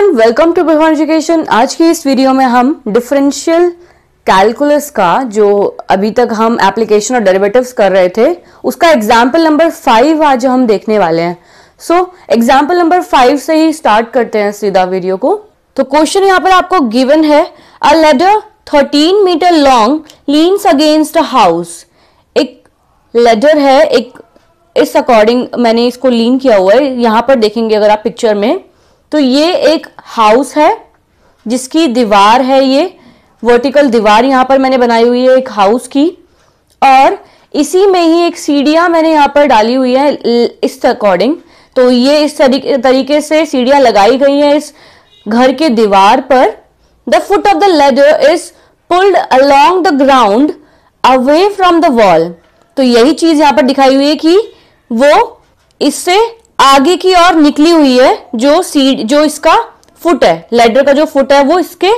Everyone welcome to Bihar education आज की इस वीडियो में हम डिफरेंशियल कैलकुलस का जो अभी तक हम एप्लीकेशन और डेरिवेटिव्स कर रहे थे उसका एग्जाम्पल नंबर फाइव आज हम देखने वाले हैं सो एग्जाम्पल नंबर फाइव से ही स्टार्ट करते हैं सीधा वीडियो को तो क्वेश्चन यहाँ पर आपको गिवन है a ladder thirteen metre long leans against a house एक लेडर है एक इस अकॉर्डिंग मैंने इसको लीन किया हुआ है यहाँ पर देखेंगे अगर आप पिक्चर में तो ये एक हाउस है जिसकी दीवार है ये वर्टिकल दीवार यहाँ पर मैंने बनाई हुई है एक हाउस की और इसी में ही एक सीढ़ियाँ मैंने यहाँ पर डाली हुई है इस अकॉर्डिंग तो ये इस तरीके से सीढ़ियाँ लगाई गई हैं इस घर के दीवार पर the foot of the ladder is pulled along the ground away from the wall तो यही चीज यहाँ पर दिखाई हुई है कि वो इससे आगे की ओर निकली हुई है जो सीड जो इसका फुट है लेडर का जो फुट है वो इसके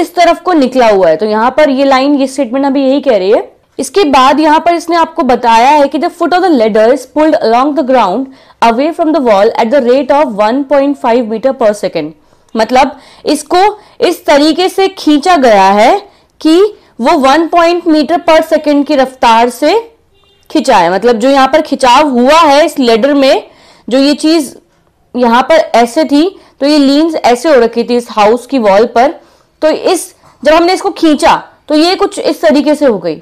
इस तरफ को निकला हुआ है तो यहाँ पर ये लाइन ये स्टेटमेंट अभी यही कह रही है इसके बाद यहाँ पर इसने आपको बताया है कि the foot of the ladder is pulled along the ground away from the wall at the rate of 1.5 metre per second मतलब इसको इस तरीके से खींचा गया है कि वो 1. मीटर पर सेकेंड की रफ्तार से खिंचा है मतलब जो यहाँ पर खिंचाव हुआ है इस लेडर में जो ये चीज यहाँ पर ऐसे थी तो ये लीन्स ऐसे हो रखी थी इस हाउस की वॉल पर तो इस जब हमने इसको खींचा तो ये कुछ इस तरीके से हो गई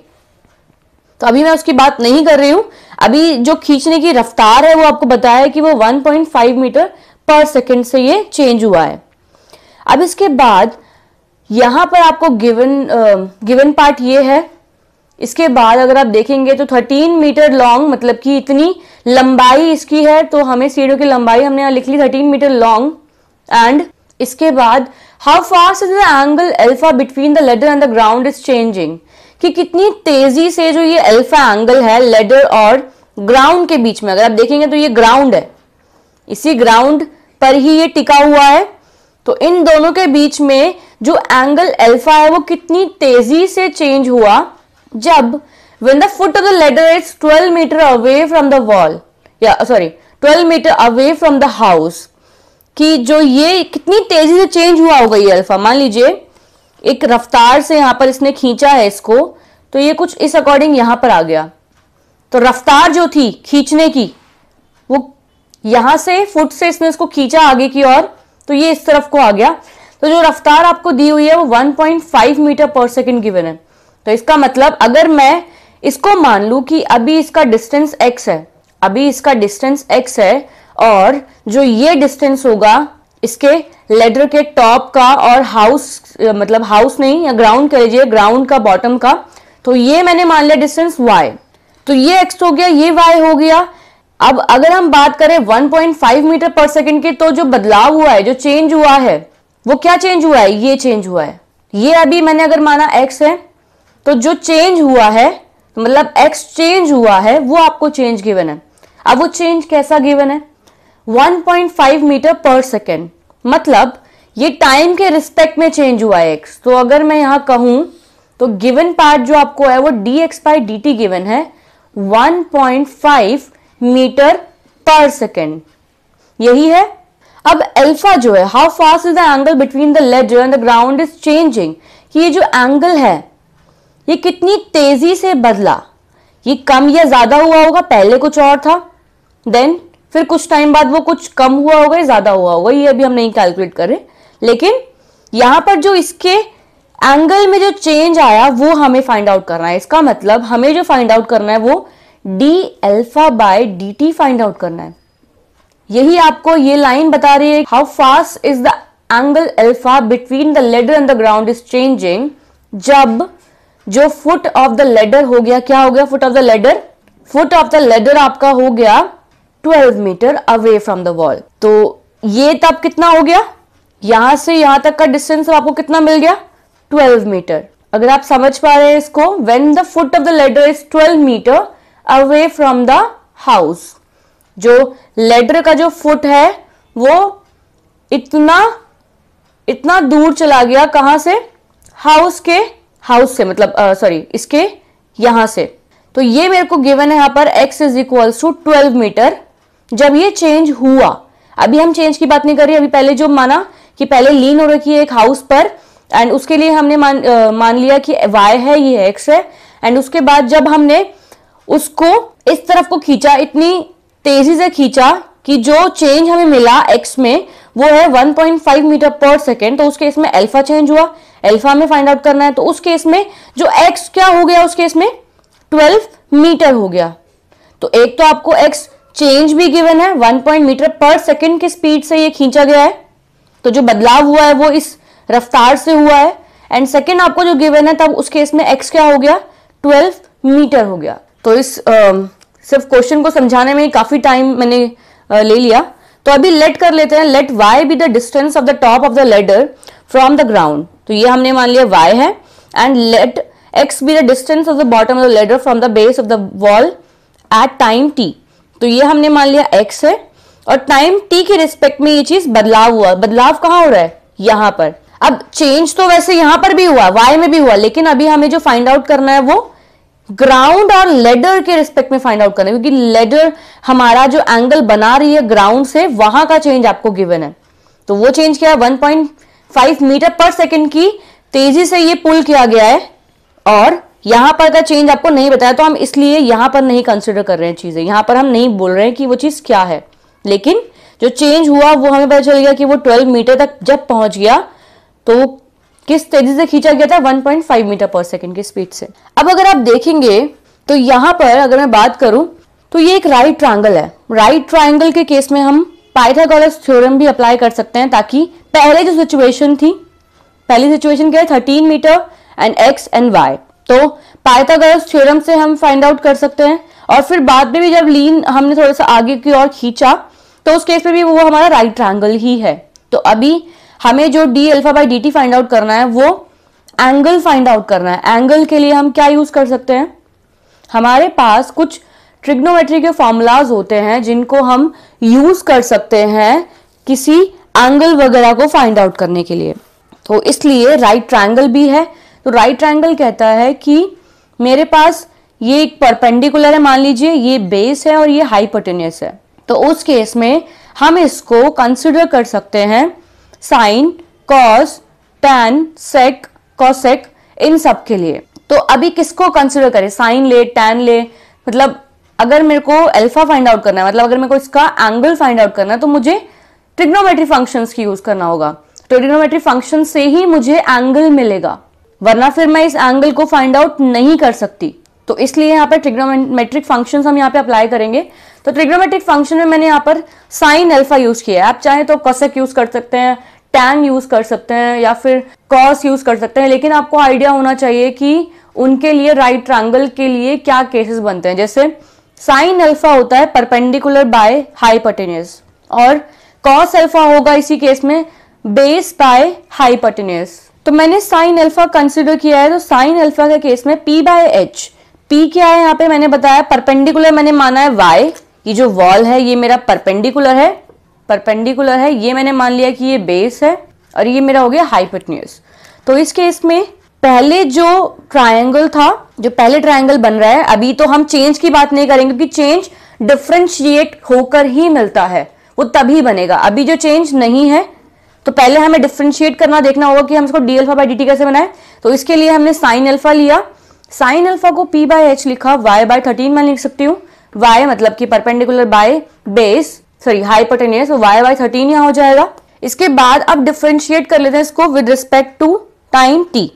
तो अभी मैं उसकी बात नहीं कर रही हूं अभी जो खींचने की रफ्तार है वो आपको बताया कि वो 1.5 मीटर पर सेकंड से ये चेंज हुआ है अब इसके बाद यहां पर आपको गिवन गिवन पार्ट ये है इसके बाद अगर आप देखेंगे तो 13 मीटर लॉन्ग मतलब कि इतनी लंबाई इसकी है तो हमें सीढ़ियों की लंबाई हमने यहाँ लिख ली 13 मीटर लॉन्ग एंड इसके बाद how fast is the angle alpha between the ladder and the ground is changing कि कितनी तेजी से जो ये एल्फा एंगल है लेडर और ग्राउंड के बीच में अगर आप देखेंगे तो ये ग्राउंड है इसी ग्राउंड पर ही ये टिका हुआ है तो इन दोनों के बीच में जो एंगल एल्फा है वो कितनी तेजी से चेंज हुआ जब when the foot of the ladder is twelve metre away from the wall yeah sorry 12 meter away from the house कि जो ये कितनी तेजी से चेंज हुआ होगा ये अल्फा मान लीजिए एक रफ्तार से यहां पर इसने खींचा है इसको तो ये कुछ इस अकॉर्डिंग यहां पर आ गया तो रफ्तार जो थी खींचने की वो यहां से फुट से इसने इसको खींचा आगे की ओर तो ये इस तरफ को आ गया तो जो रफ्तार आपको दी हुई है वो 1.5 मीटर पर सेकंड गिवन है तो इसका मतलब अगर मैं इसको मान लू कि अभी इसका डिस्टेंस x है अभी इसका डिस्टेंस x है और जो ये डिस्टेंस होगा इसके लेडर के टॉप का और हाउस मतलब हाउस नहीं या ग्राउंड कह लीजिए ग्राउंड का बॉटम का तो ये मैंने मान लिया डिस्टेंस y तो ये x हो गया ये y हो गया अब अगर हम बात करें 1.5 मीटर पर सेकंड की तो जो बदलाव हुआ है जो चेंज हुआ है वो क्या चेंज हुआ है ये चेंज हुआ है ये अभी मैंने अगर माना x है तो जो चेंज हुआ है मतलब एक्स चेंज हुआ है वो आपको चेंज गिवन है अब वो चेंज कैसा गिवन है 1.5 मीटर पर सेकेंड मतलब ये टाइम के रिस्पेक्ट में चेंज हुआ है एक्स तो अगर मैं यहां कहूं तो गिवन पार्ट जो आपको है वो D X by D T given है 1.5 मीटर पर सेकेंड यही है अब अल्फा जो है how fast is the angle between the ladder and the ground is changing ये जो एंगल है ये कितनी तेजी से बदला ये कम या ज्यादा हुआ होगा पहले कुछ और था देन फिर कुछ टाइम बाद वो कुछ कम हुआ होगा या ज्यादा हुआ होगा ये अभी हम नहीं कैलकुलेट कर रहे लेकिन यहां पर जो इसके एंगल में जो चेंज आया वो हमें फाइंड आउट करना है इसका मतलब हमें जो फाइंड आउट करना है वो D alpha by D T find out करना है यही आपको ये लाइन बता रही है how fast is the angle alpha between the ladder and the ground is changing जब जो फुट ऑफ द लेडर हो गया क्या हो गया foot of the ladder foot of the ladder आपका हो गया 12 metre away from the wall तो ये तब कितना हो गया यहां से यहां तक का डिस्टेंस आपको कितना मिल गया 12 मीटर अगर आप समझ पा रहे हैं इसको when the foot of the ladder is 12 metre away from the house जो लेडर का जो फुट है वो इतना इतना दूर चला गया कहां से हाउस के हाउस से मतलब सॉरी uh, इसके यहां से तो ये मेरे को गिवन है यहां पर x is equal to twelve metre जब ये चेंज हुआ अभी हम चेंज की बात नहीं कर रहे अभी पहले जो माना कि पहले लीन हो रखी है एक हाउस पर एंड उसके लिए हमने मान uh, मान लिया कि y है ये x है एंड उसके बाद जब हमने उसको इस तरफ को खींचा इतनी तेजी से खींचा कि जो चेंज हमें मिला x में वो है 1.5 मीटर पर सेकेंड तो उसके इसमें अल्फा चेंज हुआ एल्फा में फाइंड आउट करना है तो उस केस में जो एक्स क्या हो गया उस केस में ट्वेल्व मीटर हो गया तो एक तो आपको एक्स चेंज भी गिवन है one point metre per second की स्पीड से ये खींचा गया है तो जो बदलाव हुआ है वो इस रफ्तार से हुआ है एंड सेकेंड आपको जो गिवन है तब उस केस में एक्स क्या हो गया ट्वेल्व मीटर हो गया तो इस आ, सिर्फ क्वेश्चन को समझाने में काफी टाइम मैंने आ, ले लिया तो अभी लेट कर लेते हैं let Y be the distance of the top of the ladder from the ground तो ये हमने मान लिया वाई है and let X be the distance of the bottom of the ladder from the base of the wall at time T तो ये हमने मान लिया एक्स है और टाइम टी के रिस्पेक्ट में ये चीज बदलाव हुआ बदलाव कहाँ हो रहा है यहां पर अब चेंज तो वैसे यहां पर भी हुआ वाई में भी हुआ लेकिन अभी हमें जो फाइंड आउट करना है वो ग्राउंड और लेडर के रिस्पेक्ट में फाइंड आउट करना है क्योंकि लेडर हमारा जो एंगल बना रही है ग्राउंड से वहां का चेंज आपको गिवन है तो वो चेंज क्या है one point five metre per second की तेजी से ये पुल किया गया है और यहां पर का चेंज आपको नहीं बताया तो हम इसलिए यहां पर नहीं कंसिडर कर रहे हैं चीज़ें यहां पर हम नहीं बोल रहे हैं कि वो चीज़ क्या है लेकिन जो चेंज हुआ वो हमें पता चल गया कि वो 12 मीटर तक जब पहुंच गया तो किस तेजी से खींचा गया था 1.5 मीटर पर सेकंड की स्पीड से अब अगर आप देखेंगे तो यहां पर अगर मैं बात करूं तो ये एक राइट ट्राइंगल है राइट ट्राइंगल के केस में हम पाइथागोरस थ्योरम भी अप्लाई कर सकते हैं ताकि पहले जो सिचुएशन थी पहली सिचुएशन क्या है thirteen metre and x and y तो पाइथागोरस थ्योरम से हम फाइंड आउट कर सकते हैं और फिर बाद में भी जब लीन हमने थोड़ा सा आगे की ओर खींचा तो उस केस में भी वो हमारा राइट ट्रायंगल ही है तो अभी हमें जो d alpha by D T find out करना है वो एंगल फाइंड आउट करना है एंगल के लिए हम क्या यूज कर सकते हैं हमारे पास कुछ ट्रिग्नोमेट्री के फॉर्मूलाज होते हैं जिनको हम यूज कर सकते हैं किसी एंगल वगैरह को फाइंड आउट करने के लिए तो इसलिए राइट ट्रायंगल भी है तो राइट ट्रायंगल कहता है कि मेरे पास ये एक परपेंडिकुलर है मान लीजिए ये बेस है और ये हाइपोटेनियस है तो उस केस में हम इसको कंसिडर कर सकते हैं sine cos tan sec cosec इन सब के लिए तो अभी किसको कंसिडर करें साइन ले टैन ले मतलब अगर मेरे को अल्फा फाइंड आउट करना है मतलब अगर मेरे को इसका एंगल फाइंड आउट करना है तो मुझे ट्रिग्नोमेट्री फंक्शंस की यूज करना होगा तो ट्रिग्नोमेट्री फंक्शन से ही मुझे एंगल मिलेगा वरना फिर मैं इस एंगल को फाइंड आउट नहीं कर सकती तो इसलिए यहाँ पर ट्रिग्नोमेट्रिक फंक्शन हम यहाँ पे अप्लाई करेंगे तो ट्रिग्नोमेट्रिक फंक्शन में मैंने यहाँ पर साइन अल्फा यूज किया है आप चाहे तो कसेक यूज कर सकते हैं टैन यूज कर सकते हैं या फिर कॉस यूज कर सकते हैं लेकिन आपको आइडिया होना चाहिए कि उनके लिए राइट right ट्रायंगल के लिए क्या केसेस बनते हैं जैसे साइन अल्फा होता है परपेंडिकुलर बाय हाइपटेनियस और कॉस अल्फा होगा इसी केस में बेस बाय हाइपटेनियस तो मैंने साइन अल्फा कंसिडर किया है तो साइन अल्फा के केस में पी बाय एच पी क्या है यहाँ पे मैंने बताया परपेंडिकुलर मैंने माना है वाई ये जो वॉल है ये मेरा परपेंडिकुलर है परपेंडिकुलर है ये मैंने मान लिया कि ये बेस है और ये मेरा हो गया हाइपटनियस तो इस केस में पहले जो ट्रायंगल था जो पहले ट्रायंगल बन रहा है अभी तो हम चेंज की बात नहीं करेंगे क्योंकि चेंज डिफ्रेंशिएट होकर ही मिलता है वो तभी बनेगा अभी जो चेंज नहीं है तो पहले हमें डिफ्रेंशिएट करना देखना होगा कि हम इसको डी अल्फा बाई डी कैसे बनाए तो इसके लिए हमने साइन अल्फा लिया साइन अल्फा को पी बाय एच लिखा वाई बाय थर्टीन मैं लिख सकती हूँ वाई मतलब कि perpendicular by base sorry hypotenuse y by thirteen यहाँ हो जाएगा इसके बाद अब डिफ्रेंशिएट कर लेते हैं इसको with respect to time t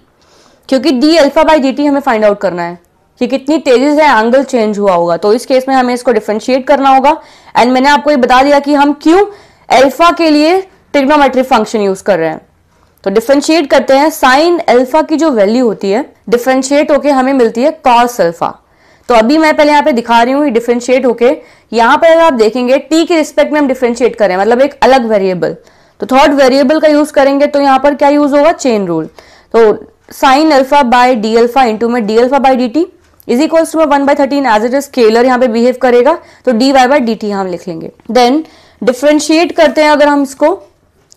क्योंकि d alpha by D t हमें फाइंड आउट करना है कि कितनी तेजी से एंगल चेंज हुआ होगा तो इस केस में हमें इसको डिफ्रेंशिएट करना होगा एंड मैंने आपको ये बता दिया कि हम क्यों अल्फा के लिए ट्रिग्नोमेट्रिक फंक्शन यूज कर रहे हैं तो डिफ्रेंशिएट करते हैं साइन अल्फा की जो वैल्यू होती है डिफ्रेंशिएट होके हमें मिलती है कॉस अल्फा तो अभी मैं पहले यहाँ पे दिखा रही हूँ डिफ्रेंशिएट होके यहाँ पर आप देखेंगे टी के रिस्पेक्ट में हम डिफ्रेंशिएट करें मतलब एक अलग वेरिएबल तो थर्ड वेरिएबल का यूज करेंगे तो यहाँ पर क्या यूज होगा चेन रूल तो sine alpha by d alpha into में d alpha by D t is equals to one by thirteen as it is scalar यहाँ पे बिहेव करेगा तो d y by D t हम लिख लेंगे देन डिफ्रेंशिएट करते हैं अगर हम इसको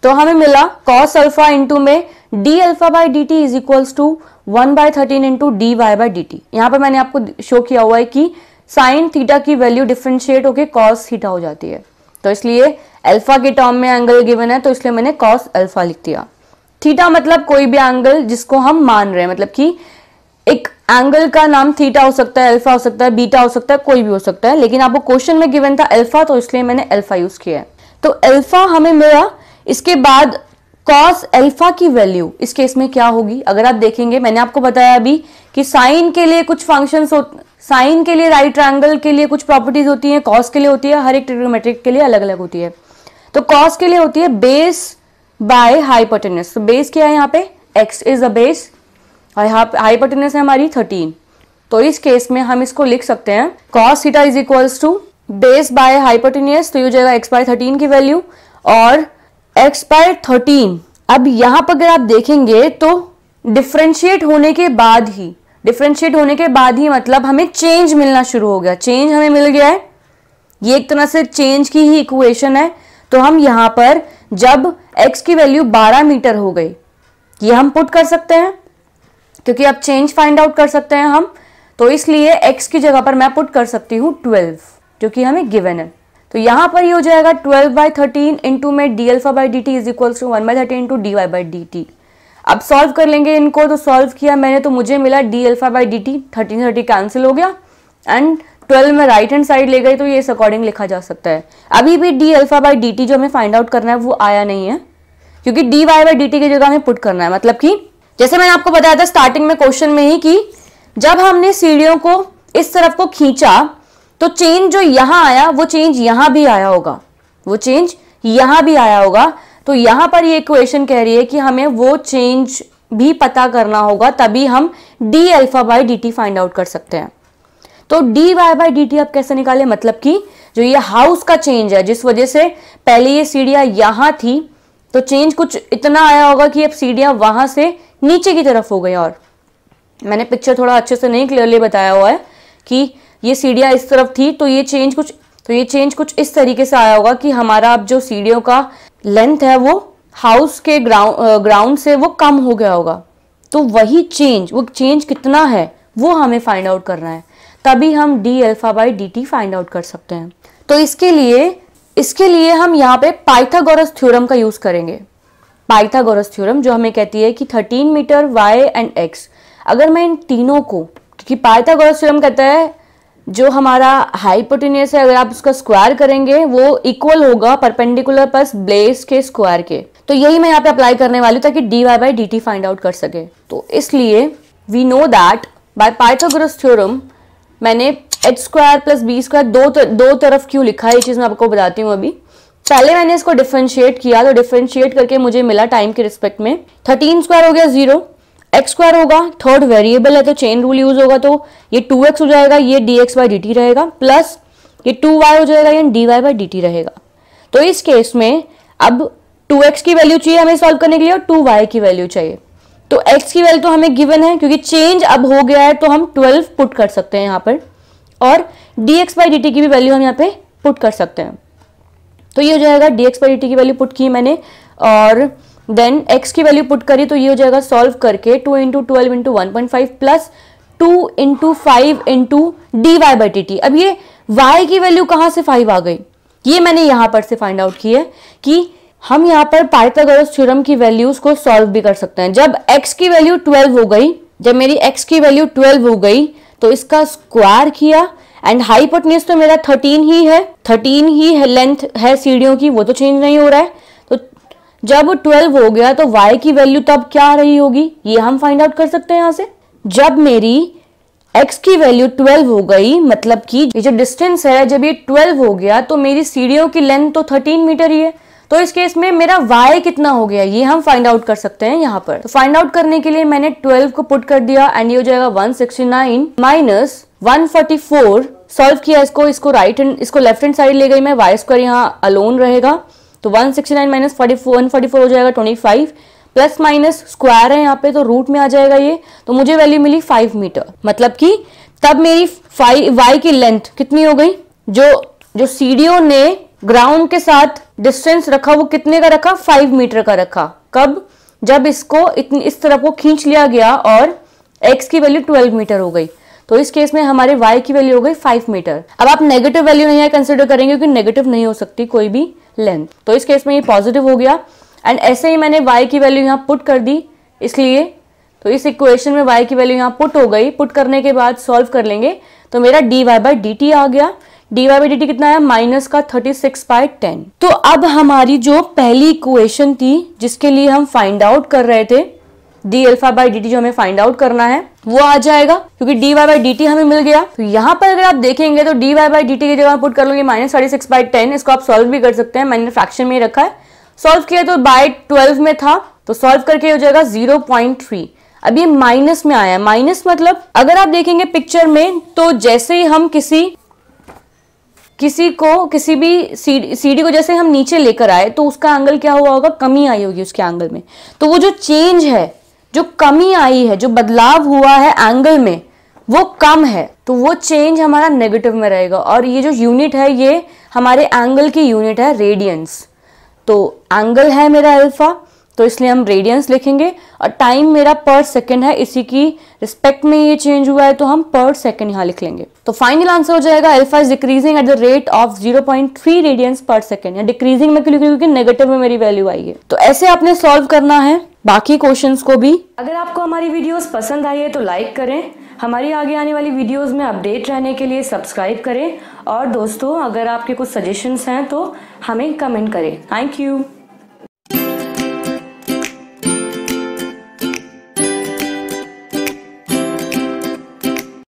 तो हमें मिला कॉस अल्फा इंटू में d alpha by D t is equals to one by thirteen into d y by D t यहाँ पर मैंने आपको शो किया हुआ है कि साइन थीटा की वैल्यू डिफ्रेंशिएट होकर कॉस थीटा हो जाती है तो इसलिए अल्फा के टर्म में एंगल गिवन है तो इसलिए मैंने कॉस अल्फा लिख दिया थीटा मतलब कोई भी एंगल जिसको हम मान रहे हैं मतलब कि एक एंगल का नाम थीटा हो सकता है अल्फा हो सकता है बीटा हो सकता है कोई भी हो सकता है लेकिन आपको क्वेश्चन में गिवन था अल्फा तो इसलिए मैंने अल्फा यूज किया है तो अल्फा हमें मिला इसके बाद कॉस अल्फा की वैल्यू इस केस में क्या होगी अगर आप देखेंगे मैंने आपको बताया अभी कि साइन के लिए कुछ फंक्शन साइन के लिए राइट एंगल के लिए कुछ प्रॉपर्टीज होती है कॉस के लिए होती है हर एक ट्रिग्नोमेट्रिक के लिए अलग अलग होती है तो कॉस के लिए होती है बेस बाय हाइपोटेनस तो बेस क्या है यहाँ पे एक्स इज अ बेस और यहाँ पे हाइपोटेनस है हमारी थर्टीन तो इस केस में हम इसको लिख सकते हैं cos theta is equals to base by hypotenuse तो ये हो जाएगा एक्स बाय थर्टीन की वैल्यू और एक्स बाय थर्टीन अब यहाँ पर अगर आप देखेंगे तो डिफ्रेंशिएट होने के बाद ही डिफ्रेंशिएट होने के बाद ही मतलब हमें चेंज मिलना शुरू हो गया चेंज हमें मिल गया है ये एक तरह से चेंज की ही इक्वेशन है तो हम यहां पर जब x की वैल्यू 12 मीटर हो गई ये हम पुट कर सकते हैं क्योंकि अब चेंज फाइंड आउट कर सकते हैं हम तो इसलिए x की जगह पर मैं पुट कर सकती हूँ 12 जो कि हमें गिवन है तो यहां पर ये हो जाएगा 12 बाई थर्टीन इंटू में d alpha by D t is equal to one by thirty into d y by D t अब सॉल्व कर लेंगे इनको तो सॉल्व किया मैंने तो मुझे मिला d alpha by D t thirteen thirty cancel हो गया एंड ट्वेल्व में राइट हैंड साइड ले गई तो ये इस अकॉर्डिंग लिखा जा सकता है अभी भी d alpha by D t जो हमें फाइंड आउट करना है वो आया नहीं है क्योंकि d y by D t की जगह हमें पुट करना है मतलब कि जैसे मैंने आपको बताया था स्टार्टिंग में क्वेश्चन में ही कि जब हमने सीढ़ियों को इस तरफ को खींचा तो चेंज जो यहां आया वो चेंज यहां भी आया होगा वो चेंज यहां भी आया होगा तो यहां पर ये इक्वेशन कह रही है कि हमें वो चेंज भी पता करना होगा तभी हम d alpha by D T find out कर सकते हैं तो d y by D t आप कैसे निकाले मतलब कि जो ये हाउस का चेंज है जिस वजह से पहले ये सीढ़ियां यहां थी तो चेंज कुछ इतना आया होगा कि अब सीढ़ियां वहां से नीचे की तरफ हो गई और मैंने पिक्चर थोड़ा अच्छे से नहीं क्लियरली बताया हुआ है कि ये सीढ़ियाँ इस तरफ थी तो ये चेंज कुछ तो ये चेंज कुछ इस तरीके से आया होगा कि हमारा अब जो सीढ़ियों का लेंथ है वो हाउस के ग्राउंड ग्राउंड से वो कम हो गया होगा तो वही चेंज वो चेंज कितना है वो हमें फाइंड आउट करना है तभी हम d alpha by D T find out कर सकते हैं तो इसके लिए इसके लिए हम यहाँ पे पाइथागोरस थ्योरम का यूज़ करेंगे पाइथागोरस थ्योरम जो हमें कहती है कि 13 मीटर वाई एंड एक्स अगर मैं इन तीनों को क्योंकि पाइथागोरस थ्योरम कहता है जो हमारा हाइपोटेनियस है अगर आप उसका स्क्वायर करेंगे वो इक्वल होगा परपेंडिकुलर पर ब्लेस के स्क्वायर के तो यही मैं यहाँ पे अप्लाई करने वाली हूँ ताकि d y by D T find out कर सके तो इसलिए we know that by Pythagoras theorem मैंने h square plus b square दो तर, दो तरफ क्यों लिखा है ये चीज़ मैं आपको बताती हूँ अभी पहले मैंने इसको डिफ्रेंशिएट किया तो डिफ्रेंशिएट करके मुझे मिला टाइम के रिस्पेक्ट में थर्टीन स्क्वायर हो गया जीरो एक्स स्क्वायर होगा थर्ड वेरिएबल है तो चेन रूल यूज होगा तो ये टू एक्स हो जाएगा ये d x by D t रहेगा प्लस ये टू वाई हो जाएगा यानी d y by D t रहेगा तो इस केस में अब टू एक्स की वैल्यू चाहिए हमें सॉल्व करने के लिए और टू वाई की वैल्यू चाहिए तो x की वैल्यू तो हमें गिवन है क्योंकि चेंज अब हो गया है तो हम 12 पुट कर सकते हैं यहाँ पर और dx एक्स बाई डी की भी वैल्यू हम यहाँ पे पुट कर सकते हैं तो ये हो जाएगा dx एक्स बाई डी की वैल्यू पुट की मैंने और देन x की वैल्यू पुट करी तो ये हो जाएगा सॉल्व करके 2 into twelve into one point five plus two into five into d y by D t अब ये y की वैल्यू कहाँ से फाइव आ गई ये मैंने यहाँ पर से फाइंड आउट की है कि हम यहाँ पर पाइथागोरस थ्योरम की वैल्यूज को सॉल्व भी कर सकते हैं जब x की वैल्यू 12 हो गई जब मेरी x की वैल्यू 12 हो गई तो इसका स्क्वायर किया एंड हाइपोटनियस तो मेरा 13 ही है 13 ही है लेंथ है सीढ़ियों की वो तो चेंज नहीं हो रहा है तो जब 12 हो गया तो y की वैल्यू तब क्या आ रही होगी ये हम फाइंड आउट कर सकते हैं यहाँ से जब मेरी x की वैल्यू 12 हो गई मतलब कि ये जो डिस्टेंस है जब ये 12 हो गया तो मेरी सीढ़ियों की लेंथ तो 13 मीटर ही है तो इस केस में मेरा वाई कितना हो गया ये हम फाइंड आउट कर सकते हैं यहाँ पर तो फाइंड आउट करने के लिए मैंने ट्वेल्व को पुट कर दिया एंड ये हो जाएगा one sixty nine minus one forty four solve किया इसको इसको राइट हैंड इसको लेफ्ट हैंड साइड ले गई मैं वाई स्क्वायर यहाँ अलोन रहेगा तो one sixty nine minus forty four one forty four हो जाएगा twenty five plus minus square है यहाँ पे तो रूट में आ जाएगा ये तो मुझे वैल्यू मिली फाइव मीटर मतलब कि तब मेरी फाइव वाई की लेंथ कितनी हो गई जो जो सीडीओ ने ग्राउंड के साथ डिस्टेंस रखा वो कितने का रखा फाइव मीटर का रखा कब जब इसको इतनी इस तरफ को खींच लिया गया और एक्स की वैल्यू ट्वेल्व मीटर हो गई तो इस केस में हमारे वाई की वैल्यू हो गई फाइव मीटर अब आप नेगेटिव वैल्यू नहीं यहाँ कंसिडर करेंगे क्योंकि नेगेटिव नहीं हो सकती कोई भी लेंथ तो इस केस में ये पॉजिटिव हो गया एंड ऐसे ही मैंने वाई की वैल्यू यहाँ पुट कर दी इसलिए तो इस इक्वेशन में वाई की वैल्यू यहाँ पुट हो गई पुट करने के बाद सॉल्व कर लेंगे तो मेरा d y by D t आ गया डी वाई डी टी कितना है माइनस का थर्टी सिक्स बाई टेन तो अब हमारी जो पहली इक्वेशन थी जिसके लिए हम फाइंड आउट कर रहे थे डी एल्फा बाई डी जो हमें फाइंड आउट करना है वो आ जाएगा क्योंकि d y by D t हमें मिल गया तो यहाँ पर अगर आप देखेंगे तो d y by D t की जगह पुट कर लोगे minus thirty six by ten इसको आप सॉल्व भी कर सकते हैं मैंने फ्रैक्शन में रखा है सॉल्व किया तो बाय ट्वेल्व में था तो सॉल्व करके हो जाएगा जीरो पॉइंट थ्री अब ये माइनस में आया माइनस मतलब अगर आप देखेंगे पिक्चर में तो जैसे ही हम किसी किसी को किसी भी सी डी को जैसे हम नीचे लेकर आए तो उसका एंगल क्या हुआ होगा कमी आई होगी उसके एंगल में तो वो जो चेंज है जो कमी आई है जो बदलाव हुआ है एंगल में वो कम है तो वो चेंज हमारा नेगेटिव में रहेगा और ये जो यूनिट है ये हमारे एंगल की यूनिट है रेडियंस तो एंगल है मेरा अल्फा तो इसलिए हम रेडियंस लिखेंगे और टाइम मेरा पर सेकेंड है इसी की रिस्पेक्ट में ये चेंज हुआ है तो हम पर सेकेंड यहाँ लिख लेंगे तो फाइनल आंसर हो जाएगा alpha is decreasing at the rate of 0.3 radians per second या डिक्रीजिंग में क्यों लिख रही क्योंकि नेगेटिव में मेरी वैल्यू आई है तो ऐसे आपने सॉल्व करना है बाकी क्वेश्चन को भी अगर आपको हमारी वीडियो पसंद आई है तो लाइक करें हमारी आगे आने वाली वीडियोस में अपडेट रहने के लिए सब्सक्राइब करें और दोस्तों अगर आपके कुछ सजेशंस हैं तो हमें कमेंट करें थैंक यू